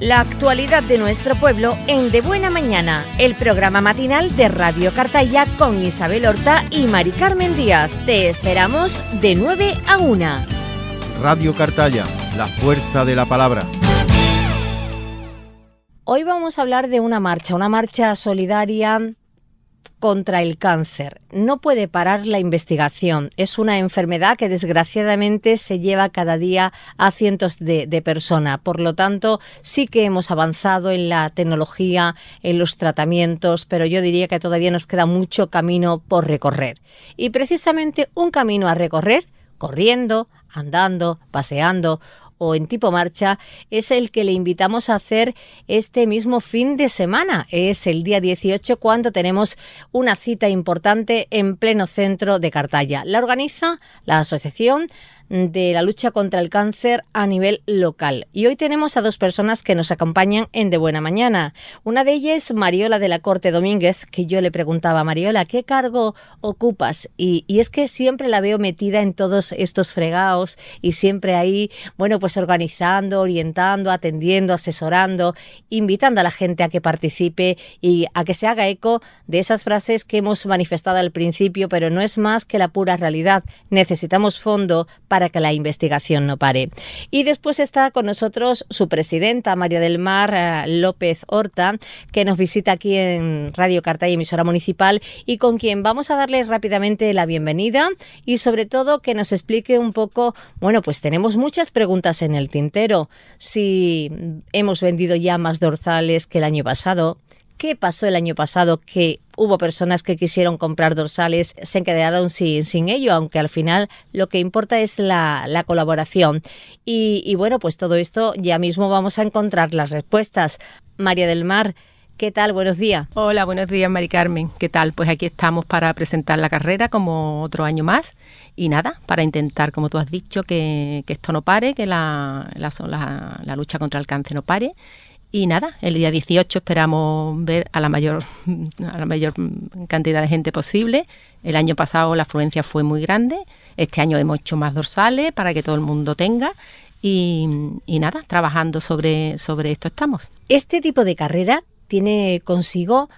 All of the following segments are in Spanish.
La actualidad de nuestro pueblo en De Buena Mañana, el programa matinal de Radio Cartaya con Isabel Horta y Mari Carmen Díaz. Te esperamos de 9 a 1. Radio Cartaya, la fuerza de la palabra. Hoy vamos a hablar de una marcha, una marcha solidaria contra el cáncer. No puede parar la investigación. Es una enfermedad que desgraciadamente se lleva cada día a cientos de, personas. Por lo tanto, sí que hemos avanzado en la tecnología, en los tratamientos, pero yo diría que todavía nos queda mucho camino por recorrer. Y precisamente un camino a recorrer, corriendo, andando, paseando o en tipo marcha es el que le invitamos a hacer este mismo fin de semana. Es el día 18 cuando tenemos una cita importante en pleno centro de Cartaya. La organiza la Asociación de la lucha contra el cáncer a nivel local. Y hoy tenemos a dos personas que nos acompañan en De Buena Mañana. Una de ellas, es Mariola de la Corte Domínguez, que yo le preguntaba a Mariola, ¿qué cargo ocupas? Y, y es que siempre la veo metida en todos estos fregados y siempre ahí, bueno, pues organizando, orientando, atendiendo, asesorando, invitando a la gente a que participe y a que se haga eco de esas frases que hemos manifestado al principio, pero no es más que la pura realidad. Necesitamos fondo para para que la investigación no pare. Y después está con nosotros su presidenta, María del Mar eh, López Horta, que nos visita aquí en Radio Carta y emisora municipal y con quien vamos a darle rápidamente la bienvenida y sobre todo que nos explique un poco, bueno, pues tenemos muchas preguntas en el tintero. Si hemos vendido ya más dorsales que el año pasado, ¿Qué pasó el año pasado que hubo personas que quisieron comprar dorsales, se quedaron sin, sin ello, aunque al final lo que importa es la, colaboración. Y, bueno, pues todo esto ya mismo vamos a encontrar las respuestas. María del Mar. ¿Qué tal? Buenos días. Hola, buenos días, Mari Carmen. ¿Qué tal? Pues aquí estamos para presentar la carrera como otro año más y nada, para intentar, como tú has dicho, que, esto no pare, que la lucha contra el cáncer no pare y nada, el día 18 esperamos ver a la mayor, a la mayor cantidad de gente posible. El año pasado la afluencia fue muy grande. Este año hemos hecho más dorsales para que todo el mundo tenga. Y, nada, trabajando sobre, sobre esto estamos. Este tipo de carrera tiene consigo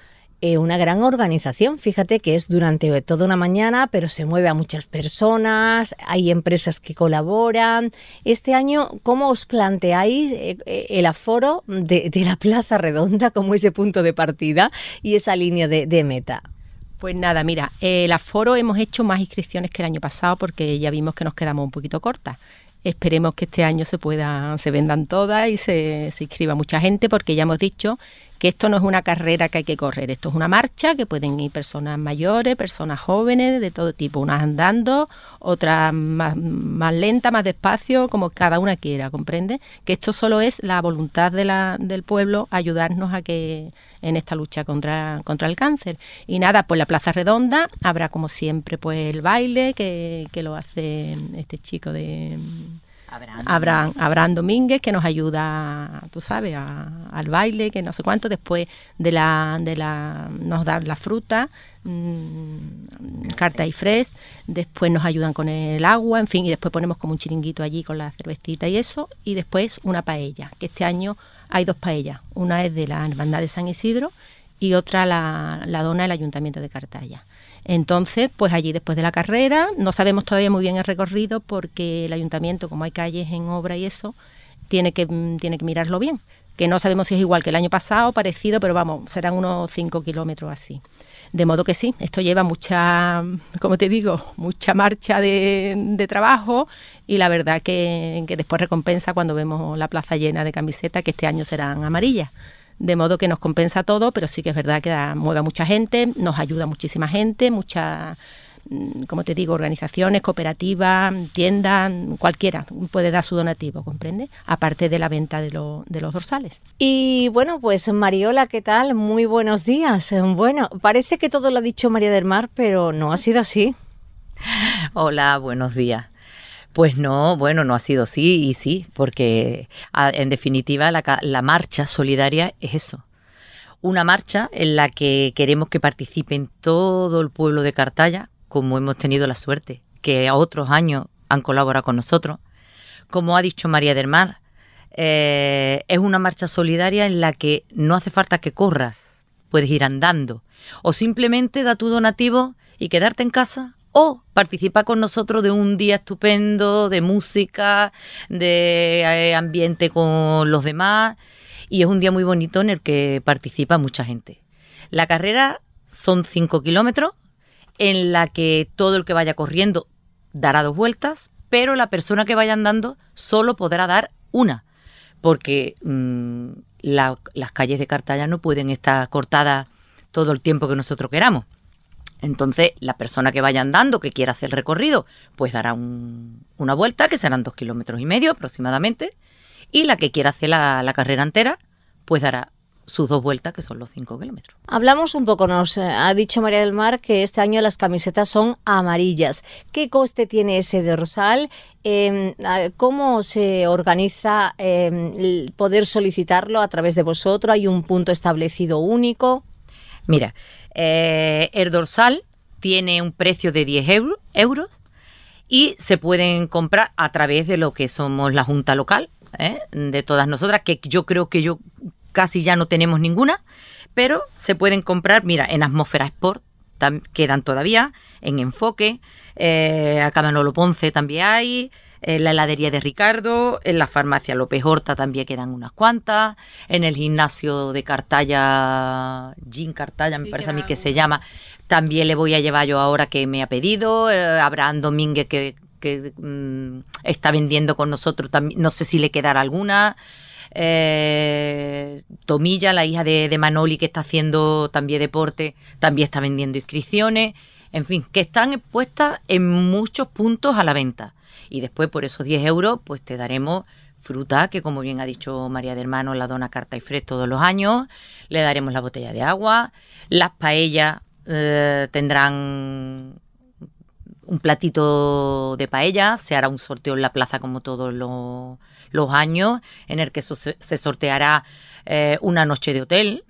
eh, una gran organización. Fíjate que es durante toda una mañana, pero se mueve a muchas personas, hay empresas que colaboran. Este año, ¿cómo os planteáis eh, eh, el aforo de, la Plaza Redonda como ese punto de partida y esa línea de, meta? Pues nada, mira, el aforo hemos hecho más inscripciones que el año pasado porque ya vimos que nos quedamos un poquito cortas esperemos que este año se pueda, se vendan todas y se, se, inscriba mucha gente, porque ya hemos dicho esto no es una carrera que hay que correr, esto es una marcha que pueden ir personas mayores, personas jóvenes, de todo tipo, unas andando, otras más, más lenta, más despacio, como cada una quiera, ¿comprende? Que esto solo es la voluntad del pueblo ayudarnos a que en esta lucha contra, contra el cáncer. Y nada, pues la Plaza Redonda habrá como siempre pues el baile que lo hace este chico de Abraham. Abraham, Domínguez, que nos ayuda, tú sabes, al baile, que no sé cuánto, después de la, de la nos dan la fruta, mm, carta y fres, después nos ayudan con el agua, en fin, y después ponemos como un chiringuito allí con la cervecita y eso, y después una paella, que este año hay dos paellas, una es de la Hermandad de San Isidro y otra la, la dona del Ayuntamiento de Cartaya. Entonces, pues allí después de la carrera, no sabemos todavía muy bien el recorrido porque el ayuntamiento, como hay calles en obra y eso, tiene que, mm, tiene que mirarlo bien. Que no sabemos si es igual que el año pasado, parecido, pero vamos, serán unos 5 kilómetros así. De modo que sí, esto lleva mucha, como te digo, mucha marcha de, trabajo y la verdad que, que después recompensa cuando vemos la plaza llena de camisetas que este año serán amarillas de modo que nos compensa todo, pero sí que es verdad que mueve a mucha gente, nos ayuda muchísima gente, mucha mm, como te digo, organizaciones, cooperativas, tiendas, cualquiera puede dar su donativo, ¿comprende? Aparte de la venta de, de, los dorsales. Y bueno, pues Mariola, ¿qué tal? Muy buenos días. Eh, bueno, parece que todo lo ha dicho María del Mar, pero no ha sido así. Hola, buenos días. Pues no, bueno, no ha sido así y sí, porque en definitiva la, marcha solidaria es eso, una marcha en la que queremos que participen todo el pueblo de Cartaya, como hemos tenido la suerte, que a otros años han colaborado con nosotros. Como ha dicho María del Mar, eh, es una marcha solidaria en la que no hace falta que corras, puedes ir andando o simplemente da tu donativo y quedarte en casa o participa con nosotros de un día estupendo de música, de eh, ambiente con los demás y es un día muy bonito en el que participa mucha gente. La carrera son 5 kilómetros en la que todo el que vaya corriendo dará dos vueltas, pero la persona que vaya andando solo podrá dar una, porque mm, las calles de Cartaya no pueden estar cortadas todo el tiempo que nosotros queramos. Entonces, la persona que vaya andando, que quiera hacer el recorrido, pues dará una vuelta, que serán dos kilómetros y medio aproximadamente, y la que quiera hacer la, carrera entera, pues dará sus dos vueltas, que son los cinco kilómetros. Hablamos un poco, nos eh, ha dicho María del Mar que este año las camisetas son amarillas. ¿Qué coste tiene ese dorsal? Em, ¿Cómo se organiza em, ...el poder solicitarlo a través de vosotros? ¿Hay un punto establecido único? Mira, eh, el dorsal tiene un precio de 10 euros y se pueden comprar a través de lo que somos la junta local, ¿eh? de todas nosotras, que yo creo que yo casi ya no tenemos ninguna, pero se pueden comprar, mira, en Atmósfera Sport quedan todavía, en Enfoque, eh, acá Manolo Ponce también hay, en la heladería de Ricardo, en la farmacia López Horta también quedan unas cuantas, en el gimnasio de Cartalla, Gin Cartalla, me parece a mí que se llama, también le voy a llevar yo ahora que me ha pedido, eh, Abraham Domínguez que, mm, está vendiendo con nosotros, también, no sé si le quedará alguna. Eh, Tomilla, la hija de, Manoli, que está haciendo también deporte, también está vendiendo inscripciones. En fin, que están expuestas en muchos puntos a la venta. Y después por esos 10 euros pues te daremos fruta, que como bien ha dicho María de Hermano, la dona carta y fres todos los años, le daremos la botella de agua, las paellas eh, tendrán un platito de paella, se hará un sorteo en la plaza como todos los, años, en el que se sorteará eh, una noche de hotel.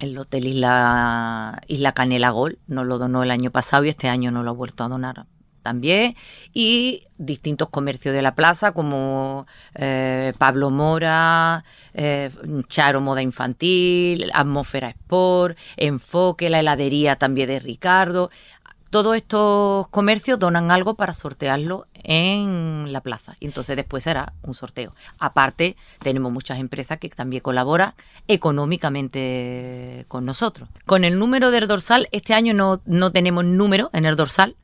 El hotel Isla, Isla Canela Gol nos lo donó el año pasado y este año no lo ha vuelto a donar también y distintos comercios de la plaza como eh, Pablo Mora, eh, Charo Moda Infantil, Atmósfera Sport, Enfoque, la heladería también de Ricardo. Todos estos comercios donan algo para sortearlo en la plaza. Y entonces después será un sorteo. Aparte, tenemos muchas empresas que también colaboran económicamente con nosotros. Con el número del dorsal, este año no, no tenemos número en el dorsal,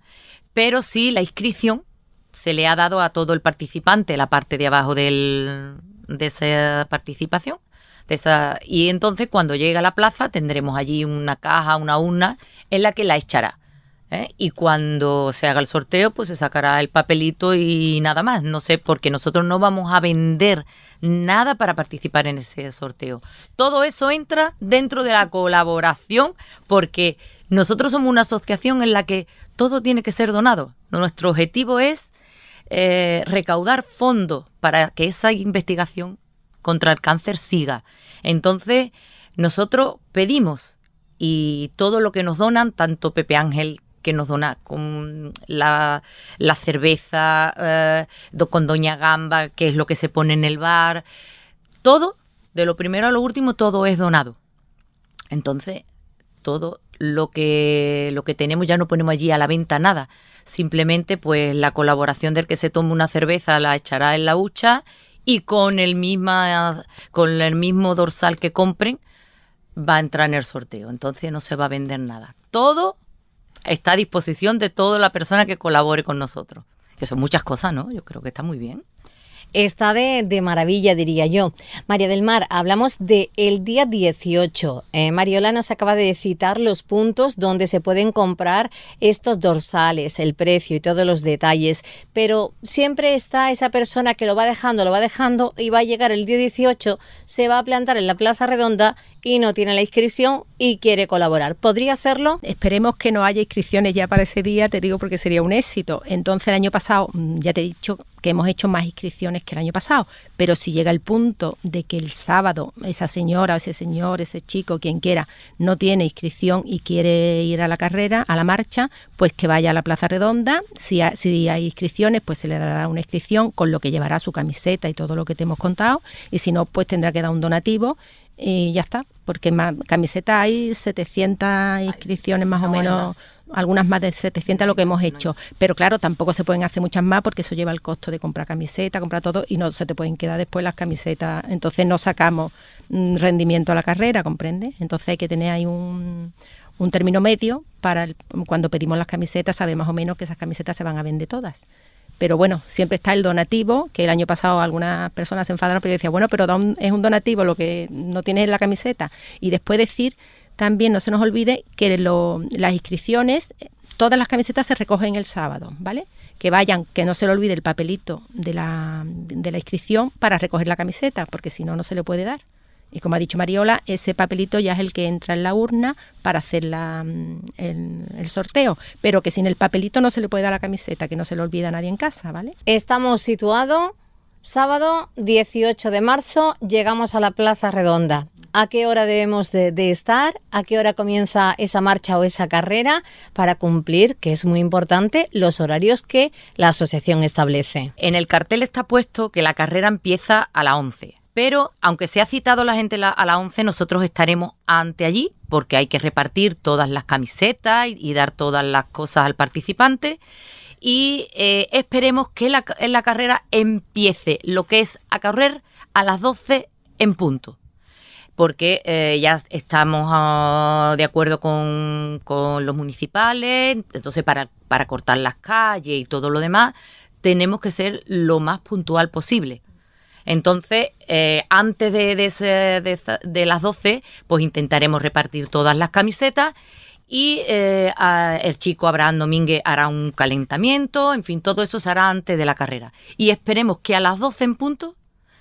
pero sí la inscripción se le ha dado a todo el participante, la parte de abajo de esa participación. y entonces cuando llegue a la plaza tendremos allí una caja, una urna en la que la echará. ¿eh? Y cuando se haga el sorteo, pues se sacará el papelito y nada más. No sé, porque nosotros no vamos a vender nada para participar en ese sorteo. Todo eso entra dentro de la colaboración porque nosotros somos una asociación en la que todo tiene que ser donado. Nuestro objetivo es eh, recaudar fondos para que esa investigación contra el cáncer siga. Entonces, nosotros pedimos y todo lo que nos donan, tanto Pepe Ángel que nos dona con la, cerveza, eh, con Doña Gamba, que es lo que se pone en el bar, todo, de lo primero a lo último, todo es donado. Entonces, todo lo que, lo que tenemos, ya no ponemos allí a la venta nada. Simplemente, pues la colaboración del que se tome una cerveza la echará en la hucha y con el, misma, con el mismo dorsal que compren va a entrar en el sorteo. Entonces no se va a vender nada. Todo está a disposición de toda la persona que colabore con nosotros. Que son muchas cosas, ¿no? Yo creo que está muy bien está de, maravilla, diría yo. María del Mar, hablamos del el día 18. Eh, Mariola nos acaba de citar los puntos donde se pueden comprar estos dorsales, el precio y todos los detalles, pero siempre está esa persona que lo va dejando, lo va dejando y va a llegar el día 18, se va a plantar en la Plaza Redonda y no tiene la inscripción y quiere colaborar. ¿Podría hacerlo? Esperemos que no haya inscripciones ya para ese día, te digo, porque sería un éxito. Entonces el año pasado, mm, ya te he dicho que hemos hecho más inscripciones que el año pasado, pero si llega el punto de que el sábado esa señora, ese señor, ese chico, quien quiera, no tiene inscripción y quiere ir a la carrera, a la marcha, pues que vaya a la Plaza Redonda. Si, si hay inscripciones, pues se le dará una inscripción con lo que llevará su camiseta y todo lo que te hemos contado. Y si no, pues tendrá que dar un donativo y ya está, porque más, camisetas hay 700 inscripciones más o menos algunas más de 700 lo que hemos hecho. Pero claro, tampoco se pueden hacer muchas más porque eso lleva el costo de comprar camiseta, comprar todo y no se te pueden quedar después las camisetas. Entonces no sacamos mm, rendimiento a la carrera, ¿comprende? Entonces hay que tener ahí un, término medio para cuando pedimos las camisetas, sabe más o menos que esas camisetas se van a vender todas. Pero bueno, siempre está el donativo, que el año pasado algunas personas se enfadaron, pero yo decía, bueno, pero es un donativo lo que no tiene la camiseta. Y después decir, también no se nos olvide que las inscripciones, todas las camisetas se recogen el sábado, ¿vale? que vayan, que no se le olvide el papelito de la, de la inscripción para recoger la camiseta, porque si no, no se le puede dar. Y como ha dicho Mariola, ese papelito ya es el que entra en la urna para hacer mm, el, sorteo, pero que sin el papelito no se le puede dar la camiseta, que no se le olvida a nadie en casa, ¿vale? Estamos situados sábado 18 de marzo, llegamos a la Plaza Redonda. ¿A qué hora debemos de, estar? ¿A qué hora comienza esa marcha o esa carrera para cumplir, que es muy importante, los horarios que la asociación establece? En el cartel está puesto que la carrera empieza a las 11 pero aunque se ha citado la gente a las 11, nosotros estaremos ante allí porque hay que repartir todas las camisetas y, dar todas las cosas al participante. Y eh, esperemos que la, carrera empiece lo que es a correr a las 12 en punto porque eh, ya estamos ah, de acuerdo con, los municipales, entonces para cortar las calles y todo lo demás, tenemos que ser lo más puntual posible. Entonces, eh, antes de, las 12, pues intentaremos repartir todas las camisetas y eh, el chico Abraham Domínguez hará un calentamiento, en fin, todo eso se hará antes de la carrera. Y esperemos que a las 12 en punto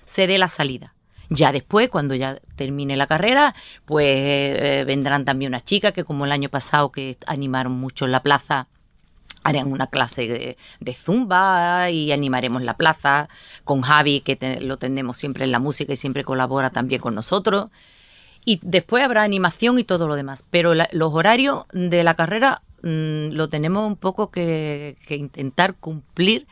se dé la salida. Ya después, cuando ya termine la carrera, pues eh, vendrán también unas chicas que como el año pasado que animaron mucho en la plaza, harán una clase de, zumba y animaremos la plaza con Javi, que lo tendemos siempre en la música y siempre colabora también con nosotros. Y después habrá animación y todo lo demás. Pero los horarios de la carrera mm, lo tenemos un poco que, intentar cumplir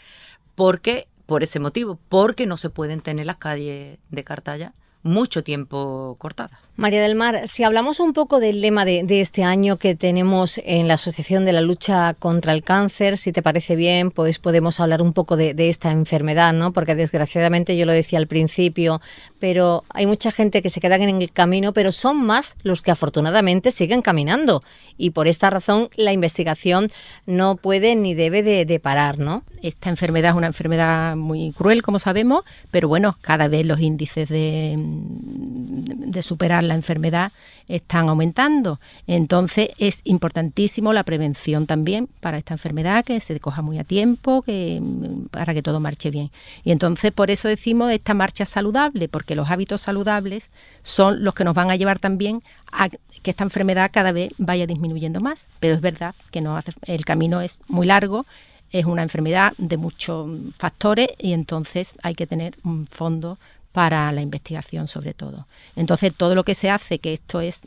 porque, por ese motivo, porque no se pueden tener las calles de Cartaya mucho tiempo cortadas. María del Mar, si hablamos un poco del lema de, este año que tenemos en la Asociación de la Lucha contra el Cáncer, si te parece bien, pues podemos hablar un poco de, esta enfermedad, ¿no? Porque desgraciadamente yo lo decía al principio, pero hay mucha gente que se queda en el camino, pero son más los que afortunadamente siguen caminando. Y por esta razón la investigación no puede ni debe de, de parar, ¿no? Esta enfermedad es una enfermedad muy cruel, como sabemos, pero bueno, cada vez los índices de, de superar la enfermedad están aumentando. Entonces es importantísimo la prevención también para esta enfermedad, que se coja muy a tiempo, que, mm, para que todo marche bien. Y entonces por eso decimos esta marcha saludable, porque los hábitos saludables son los que nos van a llevar también a que esta enfermedad cada vez vaya disminuyendo más. Pero es verdad que no hace, el camino es muy largo. Es una enfermedad de muchos factores y entonces hay que tener un fondo para la investigación sobre todo. Entonces todo lo que se hace, que esto es,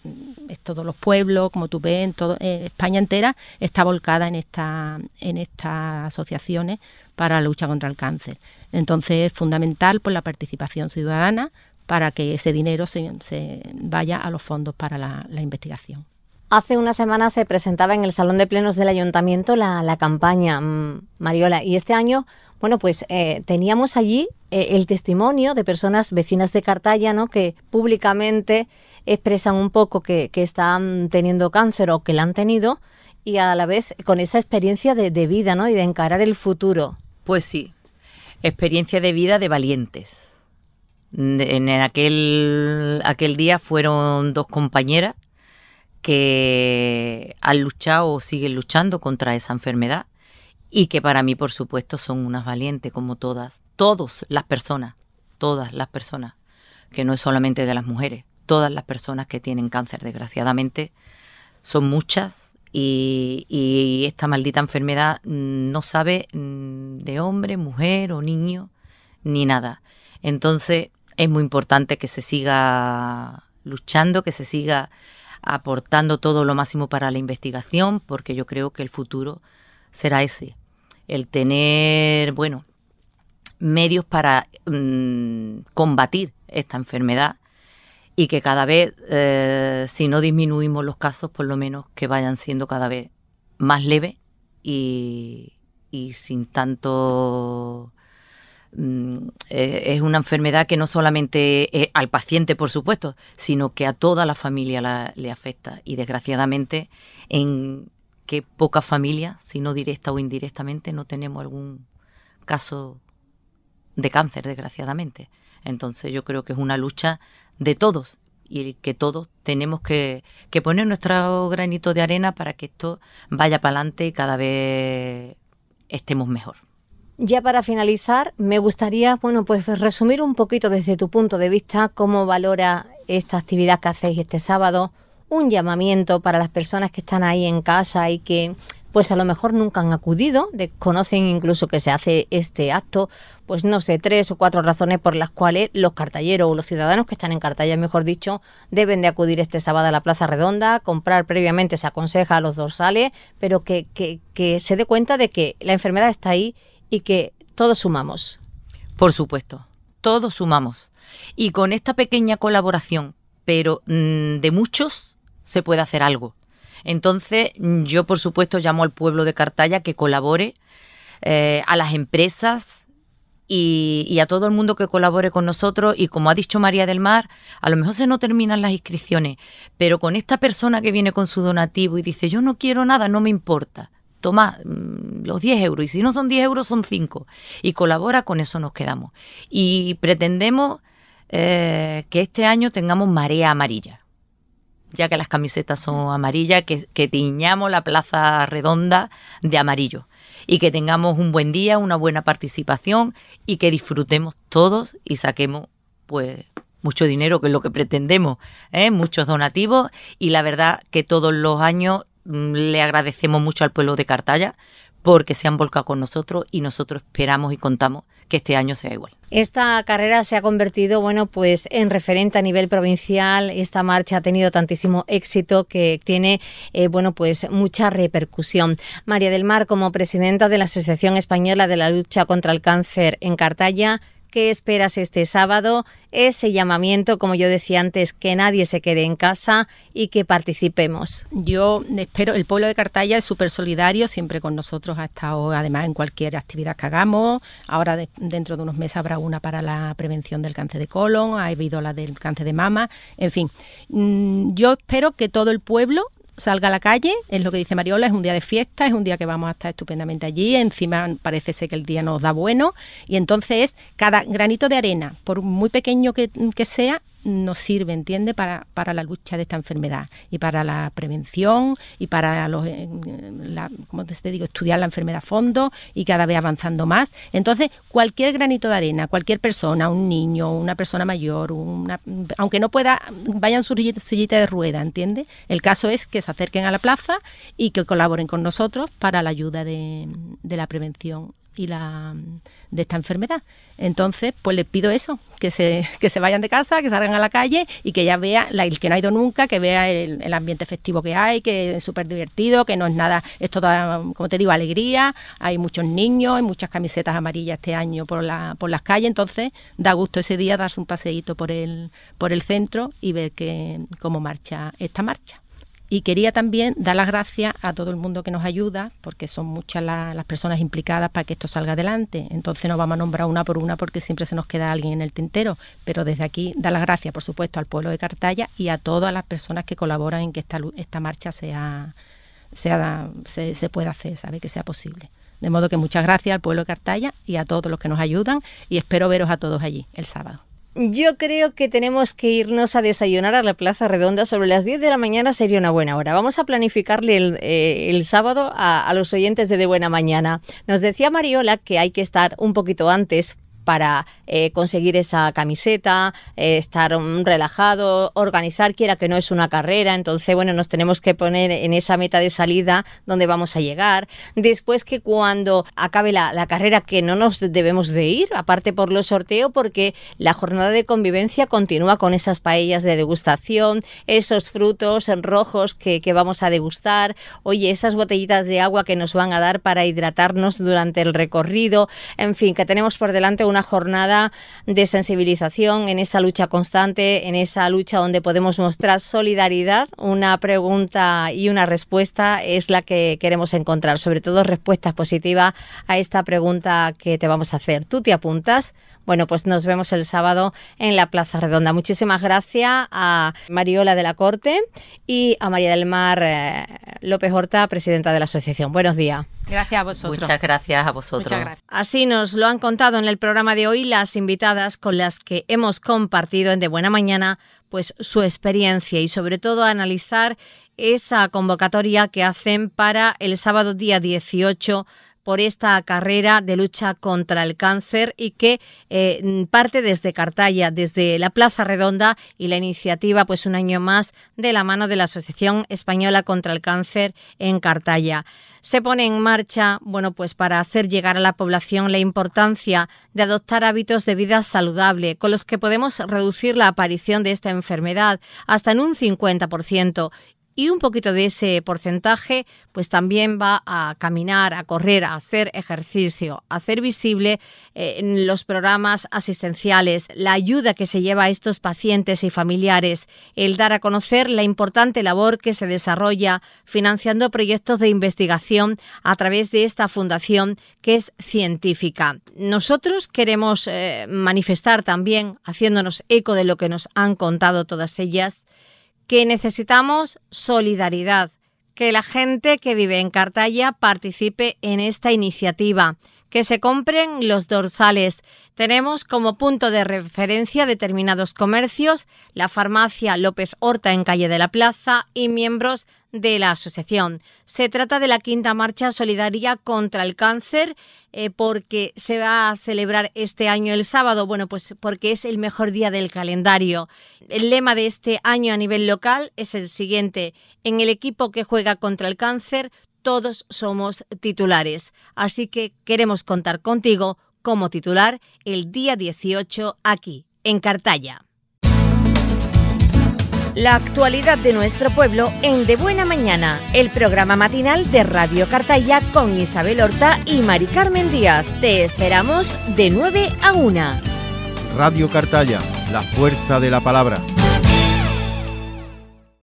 todos los pueblos, como tú ves, en España entera está volcada en, en estas asociaciones para la lucha contra el cáncer. Entonces es fundamental la participación ciudadana para que ese dinero se, vaya a los fondos para la investigación. Hace una semana se presentaba en el Salón de Plenos del Ayuntamiento la, campaña, mm, Mariola, y este año, bueno, pues eh, teníamos allí eh, el testimonio de personas vecinas de cartalla ¿no? Que públicamente expresan un poco que, están teniendo cáncer o que la han tenido y a la vez con esa experiencia de, de vida, ¿no? Y de encarar el futuro. Pues sí, experiencia de vida de valientes. En aquel, aquel día fueron dos compañeras que han luchado o siguen luchando contra esa enfermedad y que para mí, por supuesto, son unas valientes como todas, todas las personas, todas las personas, que no es solamente de las mujeres, todas las personas que tienen cáncer, desgraciadamente, son muchas y, y esta maldita enfermedad mm, no sabe mm, de hombre, mujer o niño, ni nada. Entonces, es muy importante que se siga luchando, que se siga aportando todo lo máximo para la investigación, porque yo creo que el futuro será ese, el tener, bueno, medios para mm, combatir esta enfermedad y que cada vez, eh, si no disminuimos los casos, por lo menos que vayan siendo cada vez más leves y sin tanto Mm, eh, es una enfermedad que no solamente eh, al paciente, por supuesto, sino que a toda la familia le afecta. Y desgraciadamente, en que pocas familias, si no directa o indirectamente, no tenemos algún caso de cáncer, desgraciadamente. Entonces yo creo que es una lucha de todos y que todos tenemos que, que poner nuestro granito de arena para que esto vaya para adelante y cada vez estemos mejor. Ya para finalizar, me gustaría, bueno, pues resumir un poquito desde tu punto de vista cómo valora esta actividad que hacéis este sábado, un llamamiento para las personas que están ahí en casa y que pues a lo mejor nunca han acudido, desconocen incluso que se hace este acto, pues no sé, tres o cuatro razones por las cuales los cartalleros o los ciudadanos que están en Cartalla, mejor dicho, deben de acudir este sábado a la Plaza Redonda, comprar previamente, se aconseja a los dorsales, pero que, que, que se dé cuenta de que la enfermedad está ahí y que todos sumamos. Por supuesto, todos sumamos. Y con esta pequeña colaboración, pero mm, de muchos, se puede hacer algo. Entonces, yo por supuesto llamo al pueblo de Cartaya que colabore, eh, a las empresas y, y, a todo el mundo que colabore con nosotros. Y como ha dicho María del Mar, a lo mejor se no terminan las inscripciones, pero con esta persona que viene con su donativo y dice, yo no quiero nada, no me importa toma mm, los 10 euros y si no son 10 euros son 5 y colabora, con eso nos quedamos. Y pretendemos eh, que este año tengamos marea amarilla, ya que las camisetas son amarillas, que, que tiñamos la plaza redonda de amarillo y que tengamos un buen día, una buena participación y que disfrutemos todos y saquemos pues mucho dinero, que es lo que pretendemos, ¿eh? muchos donativos y la verdad que todos los años Mm, le agradecemos mucho al pueblo de Cartaya porque se han volcado con nosotros y nosotros esperamos y contamos que este año sea igual. Esta carrera se ha convertido, bueno, pues en referente a nivel provincial. Esta marcha ha tenido tantísimo éxito que tiene, eh, bueno, pues mucha repercusión. María del Mar, como presidenta de la Asociación Española de la Lucha contra el Cáncer en Cartaya, ¿Qué esperas este sábado? Ese llamamiento, como yo decía antes, que nadie se quede en casa y que participemos. Yo espero, el pueblo de Cartaya es súper solidario, siempre con nosotros ha estado, además, en cualquier actividad que hagamos. Ahora, dentro de unos meses, habrá una para la prevención del cáncer de colon, ha habido la del cáncer de mama, en fin. Mm, yo espero que todo el pueblo salga a la calle, es lo que dice Mariola, es un día de fiesta, es un día que vamos a estar estupendamente allí, encima parece ser que el día nos da bueno y entonces cada granito de arena, por muy pequeño que, que sea, nos sirve, ¿entiende?, para, para la lucha de esta enfermedad y para la prevención y para los, eh, te digo, estudiar la enfermedad a fondo y cada vez avanzando más. Entonces, cualquier granito de arena, cualquier persona, un niño, una persona mayor, una, aunque no pueda, vayan su sillita de rueda, ¿entiende? El caso es que se acerquen a la plaza y que colaboren con nosotros para la ayuda de, de la prevención y la de esta enfermedad. Entonces, pues les pido eso, que se, que se vayan de casa, que salgan a la calle y que ya vea, el que no ha ido nunca, que vea el, ambiente festivo que hay, que es súper divertido, que no es nada, es toda, como te digo, alegría, hay muchos niños, hay muchas camisetas amarillas este año por, la, por las calles, entonces da gusto ese día darse un paseíto por el, por el centro y ver que, cómo marcha esta marcha. Y quería también dar las gracias a todo el mundo que nos ayuda, porque son muchas las personas implicadas para que esto salga adelante. Entonces no vamos a nombrar una por una porque siempre se nos queda alguien en el tintero. Pero desde aquí dar las gracias, por supuesto, al pueblo de Cartaya y a todas las personas que colaboran en que esta, esta marcha sea, sea se, se pueda hacer, ¿sabe? que sea posible. De modo que muchas gracias al pueblo de Cartaya y a todos los que nos ayudan y espero veros a todos allí el sábado. Yo creo que tenemos que irnos a desayunar a la Plaza Redonda. Sobre las 10 de la mañana sería una buena hora. Vamos a planificarle el, eh, el sábado a, a, los oyentes de De Buena Mañana. Nos decía Mariola que hay que estar un poquito antes para eh, conseguir esa camiseta, eh, estar relajado, organizar, quiera que no es una carrera, entonces bueno, nos tenemos que poner en esa meta de salida donde vamos a llegar. Después que cuando acabe la, carrera, que no nos debemos de ir, aparte por los sorteos, porque la jornada de convivencia continúa con esas paellas de degustación, esos frutos en rojos que, que vamos a degustar, oye, esas botellitas de agua que nos van a dar para hidratarnos durante el recorrido, en fin, que tenemos por delante una jornada de sensibilización, en esa lucha constante, en esa lucha donde podemos mostrar solidaridad. Una pregunta y una respuesta es la que queremos encontrar, sobre todo respuestas positivas a esta pregunta que te vamos a hacer. ¿Tú te apuntas? Bueno, pues nos vemos el sábado en la Plaza Redonda. Muchísimas gracias a Mariola de la Corte y a María del Mar eh, López Horta, presidenta de la asociación. Buenos días. Gracias a vosotros. Muchas gracias a vosotros. Así nos lo han contado en el programa de hoy las invitadas con las que hemos compartido en De Buena Mañana pues su experiencia y sobre todo analizar esa convocatoria que hacen para el sábado día 18 por esta carrera de lucha contra el cáncer y que eh, parte desde Cartaya, desde la Plaza Redonda y la iniciativa, pues un año más, de la mano de la Asociación Española contra el Cáncer en Cartaya se pone en marcha, bueno, pues para hacer llegar a la población la importancia de adoptar hábitos de vida saludable con los que podemos reducir la aparición de esta enfermedad hasta en un 50% y un poquito de ese porcentaje pues también va a caminar, a correr, a hacer ejercicio, a hacer visible eh, los programas asistenciales, la ayuda que se lleva a estos pacientes y familiares, el dar a conocer la importante labor que se desarrolla financiando proyectos de investigación a través de esta fundación que es científica. Nosotros queremos eh, manifestar también, haciéndonos eco de lo que nos han contado todas ellas, que necesitamos solidaridad, que la gente que vive en Cartaya participe en esta iniciativa que se compren los dorsales. Tenemos como punto de referencia determinados comercios, la farmacia López Horta en Calle de la Plaza y miembros de la asociación. Se trata de la quinta marcha solidaria contra el cáncer eh, porque se va a celebrar este año el sábado, bueno, pues porque es el mejor día del calendario. El lema de este año a nivel local es el siguiente, en el equipo que juega contra el cáncer, todos somos titulares, así que queremos contar contigo como titular el día 18 aquí, en Cartalla. La actualidad de nuestro pueblo en De Buena Mañana, el programa matinal de Radio Cartaya con Isabel Horta y Mari Carmen Díaz. Te esperamos de 9 a 1. Radio Cartaya, la fuerza de la palabra.